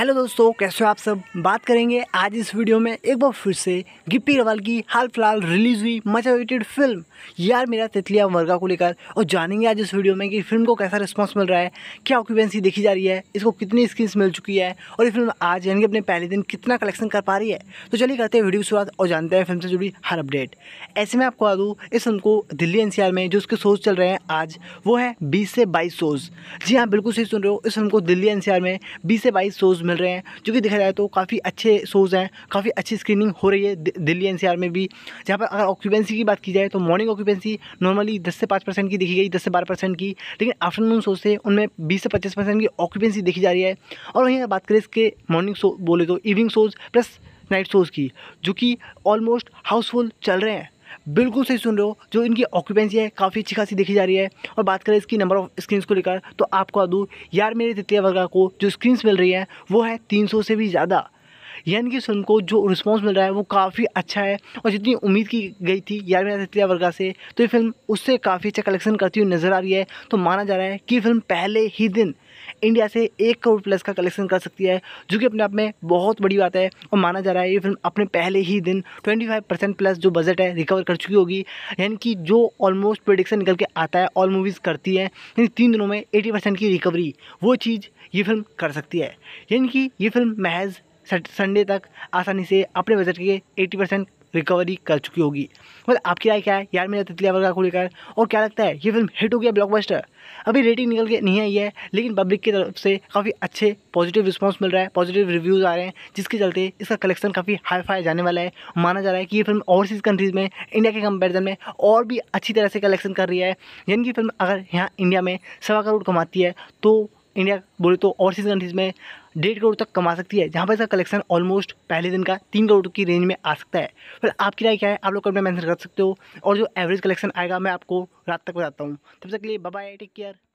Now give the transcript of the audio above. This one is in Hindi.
हेलो दोस्तों कैसे हो आप सब बात करेंगे आज इस वीडियो में एक बार फिर से गिप्पी रवाल की हाल फिलहाल रिलीज हुई मच अवेटेड फिल्म यार मेरा तितलिया वर्गा को लेकर और जानेंगे आज इस वीडियो में कि फिल्म को कैसा रिस्पांस मिल रहा है क्या ऑक्यूपेंसी देखी जा रही है इसको कितनी स्क्रीन्स मिल चुकी है और ये फिल्म आज यानी कि अपने पहले दिन कितना कलेक्शन कर पा रही है तो चलिए करते हैं वीडियो की शुरुआत और जानते हैं फिल्म से जुड़ी हर अपडेट ऐसे में आपको बता दूँ इस फिल्म को दिल्ली एन में जो उसके शोज चल रहे हैं आज वो है बीस से बाईस शोज जी हाँ बिल्कुल सही सुन रहे हो इस फिल्म को दिल्ली एन में बीस से बाईस शोज मिल रहे हैं जो कि देखा जाए तो काफ़ी अच्छे शोज़ हैं काफ़ी अच्छी स्क्रीनिंग हो रही है दिल्ली एनसीआर में भी जहाँ पर अगर ऑक्यूपेंसी की बात की जाए तो मॉर्निंग ऑक्यूपेंसी नॉर्मली दस से पाँच परसेंट की देखी गई दस से बारह परसेंट की लेकिन आफ्टरनून शोज से उनमें बीस से पच्चीस परसेंट की ऑक्यूपेंसी देखी जा रही है और वहीं बात करें इसके मॉर्निंग शो बोले तो evening shows plus night shows की जो कि ऑलमोस्ट हाउसफुल चल रहे हैं बिल्कुल सही सुन रहे हो जो इनकी ऑक्यूपेंसी है काफ़ी अच्छी खासी देखी जा रही है और बात करें इसकी नंबर ऑफ स्क्रीन्स को लेकर तो आपको दूँ यार मेरे तृतीय वर्गा को जो स्क्रीन्स मिल रही है वो है तीन से भी ज़्यादा यान की फिल्म को जो रिस्पॉन्स मिल रहा है वो काफ़ी अच्छा है और जितनी उम्मीद की गई थी यार मेरा तृतीय वर्गा से तो ये फिल्म उससे काफ़ी अच्छा कलेक्शन करती हुई नज़र आ रही है तो माना जा रहा है कि फिल्म पहले ही दिन इंडिया से एक करोड़ प्लस का कलेक्शन कर सकती है जो कि अपने आप में बहुत बड़ी बात है और माना जा रहा है ये फिल्म अपने पहले ही दिन 25 परसेंट प्लस जो बजट है रिकवर कर चुकी होगी यानी कि जो ऑलमोस्ट प्रोडिक्शन निकल के आता है ऑल मूवीज़ करती है यानी तीन दिनों में एटी परसेंट की रिकवरी वो चीज़ ये फिल्म कर सकती है यानी कि ये फिल्म महज संडे तक आसानी से अपने बजट के 80 परसेंट रिकवरी कर चुकी होगी मतलब आपकी राय क्या है यार मेरा तितलिया वर्ग को लेकर और क्या लगता है ये फिल्म हिट हो गया ब्लॉकबस्टर अभी रेटिंग निकल के नहीं आई है लेकिन पब्लिक की तरफ से काफ़ी अच्छे पॉजिटिव रिस्पॉन्स मिल रहा है पॉजिटिव रिव्यूज़ आ रहे हैं जिसके चलते इसका कलेक्शन काफ़ी हाई फाई जाने वाला है माना जा रहा है कि ये फिल्म ओवरसीज़ कंट्रीज़ में इंडिया के कंपेरिजन में और भी अच्छी तरह से कलेक्शन कर रही है यानी कि फिल्म अगर यहाँ इंडिया में सवा करोड़ कमाती है तो इंडिया बोले तो ओवरसीज कंट्रीज़ में डेढ़ करोड़ तक कमा सकती है जहाँ पर इसका कलेक्शन ऑलमोस्ट पहले दिन का तीन करोड़ की रेंज में आ सकता है फिर आपकी राय क्या है आप लोग कमेंट मैंसन कर सकते हो और जो एवरेज कलेक्शन आएगा मैं आपको रात तक बताता हूँ तब तक के लिए बाय टेक केयर